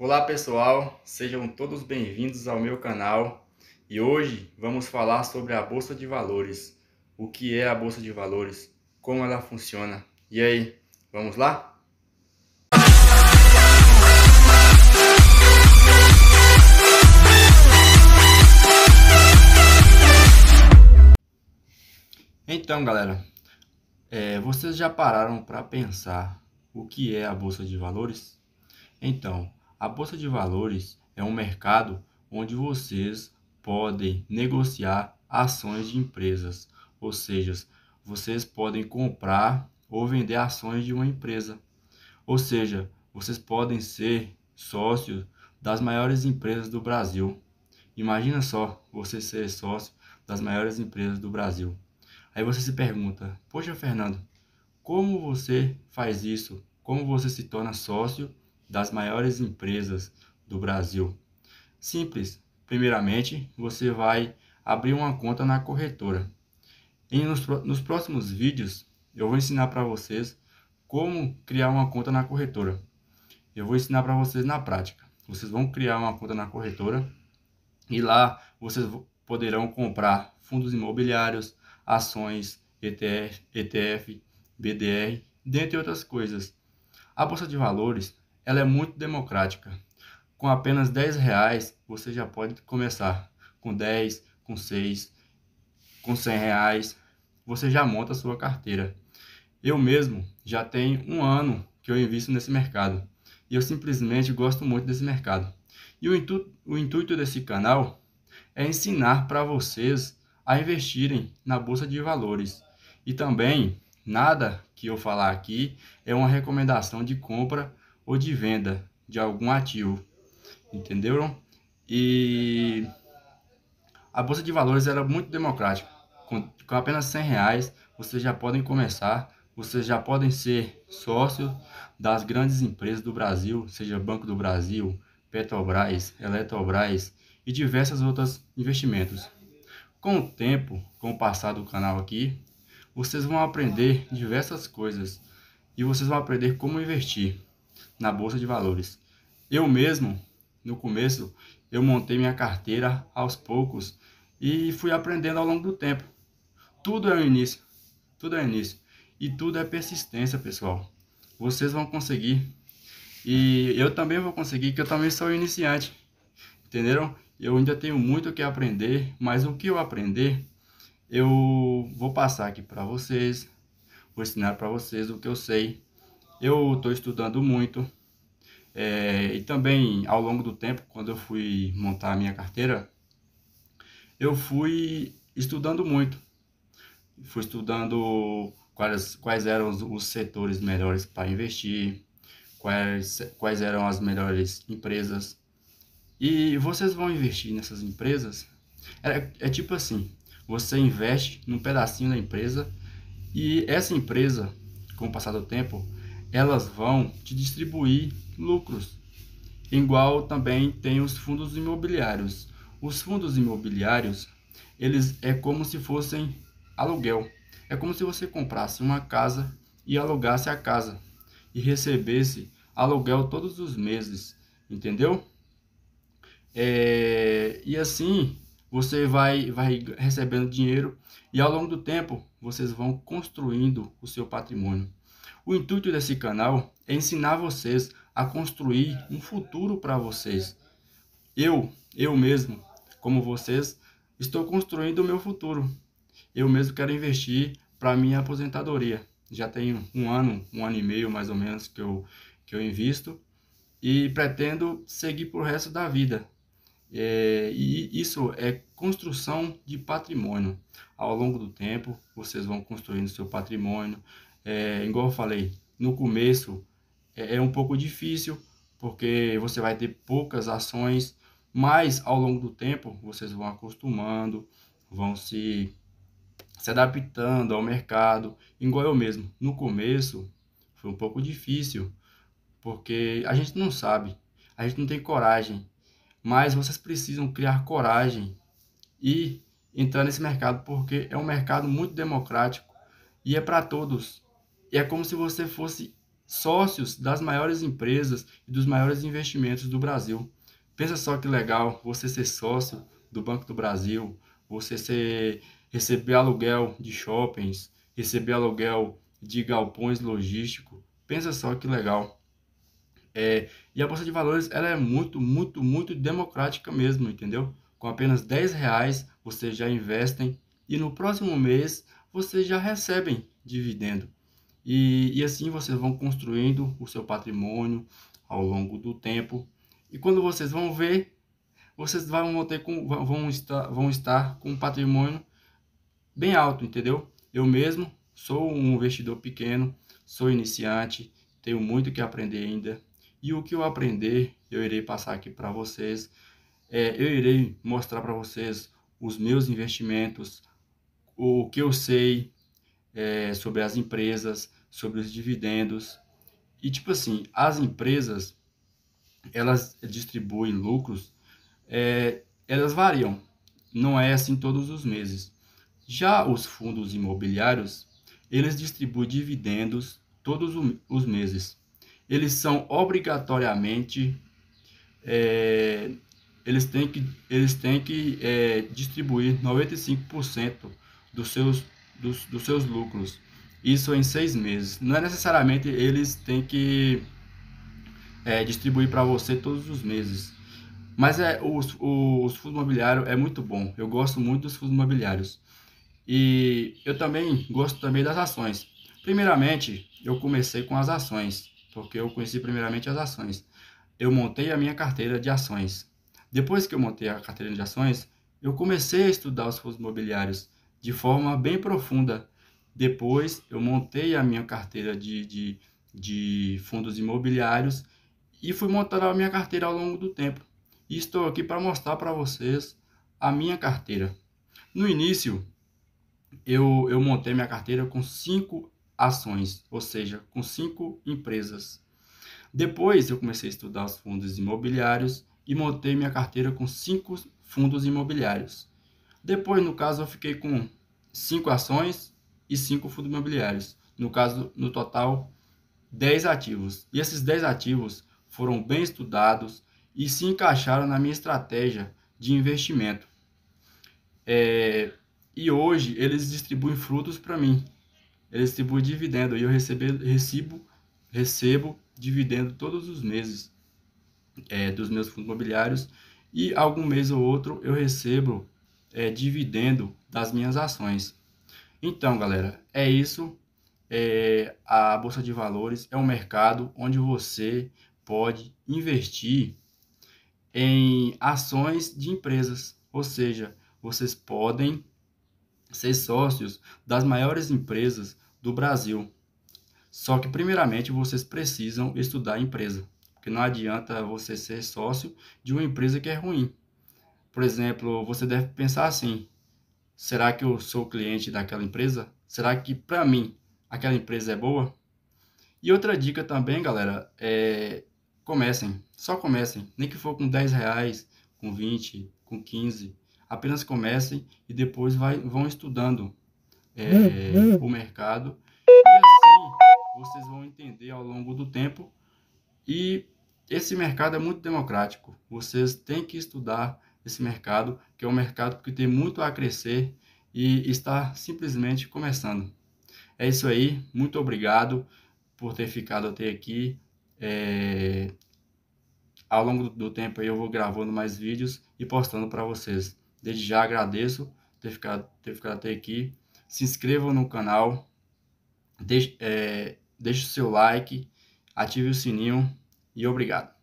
Olá pessoal, sejam todos bem-vindos ao meu canal e hoje vamos falar sobre a Bolsa de Valores. O que é a Bolsa de Valores? Como ela funciona? E aí, vamos lá? Então galera, é, vocês já pararam para pensar o que é a Bolsa de Valores? Então, a bolsa de valores é um mercado onde vocês podem negociar ações de empresas, ou seja, vocês podem comprar ou vender ações de uma empresa. Ou seja, vocês podem ser sócios das maiores empresas do Brasil. Imagina só você ser sócio das maiores empresas do Brasil. Aí você se pergunta: Poxa, Fernando, como você faz isso? Como você se torna sócio das maiores empresas do Brasil. Simples. Primeiramente, você vai abrir uma conta na corretora. E nos, nos próximos vídeos, eu vou ensinar para vocês como criar uma conta na corretora. Eu vou ensinar para vocês na prática. Vocês vão criar uma conta na corretora e lá vocês poderão comprar fundos imobiliários, ações, ETF, ETF BDR, dentre outras coisas. A bolsa de valores ela é muito democrática. Com apenas 10 reais você já pode começar. Com 10, com 6, com 100 reais você já monta a sua carteira. Eu mesmo já tenho um ano que eu invisto nesse mercado e eu simplesmente gosto muito desse mercado. E o, intu o intuito desse canal é ensinar para vocês a investirem na bolsa de valores e também nada que eu falar aqui é uma recomendação de compra ou de venda de algum ativo, entenderam? E a bolsa de valores era muito democrática. Com, com apenas 100 reais, vocês já podem começar, vocês já podem ser sócios das grandes empresas do Brasil, seja Banco do Brasil, Petrobras, Eletrobras e diversas outras investimentos. Com o tempo, com o passar do canal aqui, vocês vão aprender diversas coisas e vocês vão aprender como investir na bolsa de valores. Eu mesmo, no começo, eu montei minha carteira aos poucos e fui aprendendo ao longo do tempo. Tudo é o início, tudo é início e tudo é persistência, pessoal. Vocês vão conseguir e eu também vou conseguir, que eu também sou iniciante. Entenderam? Eu ainda tenho muito o que aprender, mas o que eu aprender, eu vou passar aqui para vocês, vou ensinar para vocês o que eu sei eu estou estudando muito é, e também ao longo do tempo, quando eu fui montar a minha carteira, eu fui estudando muito. Fui estudando quais, quais eram os setores melhores para investir, quais, quais eram as melhores empresas. E vocês vão investir nessas empresas? É, é tipo assim: você investe num pedacinho da empresa e essa empresa, com o passar do tempo, elas vão te distribuir lucros. Igual também tem os fundos imobiliários. Os fundos imobiliários, eles é como se fossem aluguel. É como se você comprasse uma casa e alugasse a casa e recebesse aluguel todos os meses, entendeu? É, e assim você vai, vai recebendo dinheiro e ao longo do tempo vocês vão construindo o seu patrimônio. O intuito desse canal é ensinar vocês a construir um futuro para vocês. Eu, eu mesmo, como vocês, estou construindo o meu futuro. Eu mesmo quero investir para minha aposentadoria. Já tem um ano, um ano e meio mais ou menos que eu, que eu invisto e pretendo seguir para o resto da vida. É, e isso é construção de patrimônio. Ao longo do tempo, vocês vão construindo seu patrimônio, é, igual eu falei, no começo é, é um pouco difícil, porque você vai ter poucas ações, mas ao longo do tempo vocês vão acostumando, vão se, se adaptando ao mercado, igual eu mesmo. No começo foi um pouco difícil, porque a gente não sabe, a gente não tem coragem, mas vocês precisam criar coragem e entrar nesse mercado, porque é um mercado muito democrático e é para todos. E é como se você fosse sócios das maiores empresas e dos maiores investimentos do Brasil. Pensa só que legal você ser sócio do Banco do Brasil, você ser, receber aluguel de shoppings, receber aluguel de galpões logístico. Pensa só que legal. É, e a Bolsa de Valores ela é muito, muito, muito democrática mesmo, entendeu? Com apenas 10 reais vocês já investem e no próximo mês vocês já recebem dividendo. E, e assim vocês vão construindo o seu patrimônio ao longo do tempo. E quando vocês vão ver, vocês vão, ter com, vão, estar, vão estar com um patrimônio bem alto, entendeu? Eu mesmo sou um investidor pequeno, sou iniciante, tenho muito que aprender ainda. E o que eu aprender, eu irei passar aqui para vocês. É, eu irei mostrar para vocês os meus investimentos, o que eu sei é, sobre as empresas, sobre os dividendos. E tipo assim, as empresas elas distribuem lucros, é, elas variam. Não é assim todos os meses. Já os fundos imobiliários, eles distribuem dividendos todos os meses. Eles são obrigatoriamente é, eles têm que, eles têm que é, distribuir 95% dos seus, dos, dos seus lucros isso em seis meses. Não é necessariamente eles têm que é, distribuir para você todos os meses. Mas é, os, os fundos imobiliários é muito bom. Eu gosto muito dos fundos imobiliários. E eu também gosto também das ações. Primeiramente, eu comecei com as ações, porque eu conheci primeiramente as ações. Eu montei a minha carteira de ações. Depois que eu montei a carteira de ações, eu comecei a estudar os fundos imobiliários de forma bem profunda depois eu montei a minha carteira de, de, de fundos imobiliários e fui montando a minha carteira ao longo do tempo. E estou aqui para mostrar para vocês a minha carteira. No início, eu, eu montei minha carteira com cinco ações, ou seja, com cinco empresas. Depois eu comecei a estudar os fundos imobiliários e montei minha carteira com cinco fundos imobiliários. Depois, no caso, eu fiquei com cinco ações, e 5 fundos imobiliários. No caso, no total, 10 ativos. E esses 10 ativos foram bem estudados e se encaixaram na minha estratégia de investimento. É, e hoje eles distribuem frutos para mim. Eles distribuem dividendo e eu recebe, recebo, recebo dividendo todos os meses é, dos meus fundos imobiliários e algum mês ou outro eu recebo é, dividendo das minhas ações. Então, galera, é isso. É, a Bolsa de Valores é um mercado onde você pode investir em ações de empresas, ou seja, vocês podem ser sócios das maiores empresas do Brasil. Só que, primeiramente, vocês precisam estudar a empresa, porque não adianta você ser sócio de uma empresa que é ruim. Por exemplo, você deve pensar assim: Será que eu sou cliente daquela empresa? Será que para mim aquela empresa é boa? E outra dica também, galera, é comecem, só comecem, nem que for com 10 reais, com 20, com 15, apenas comecem e depois vai, vão estudando é, o mercado e assim vocês vão entender ao longo do tempo e esse mercado é muito democrático, vocês têm que estudar esse mercado que é um mercado que tem muito a crescer e está simplesmente começando. É isso aí, muito obrigado por ter ficado até aqui. É... Ao longo do tempo eu vou gravando mais vídeos e postando para vocês. Desde já agradeço ter ficado, ter ficado até aqui. Se inscrevam no canal, deixe, é, deixe o seu like, ative o sininho e obrigado.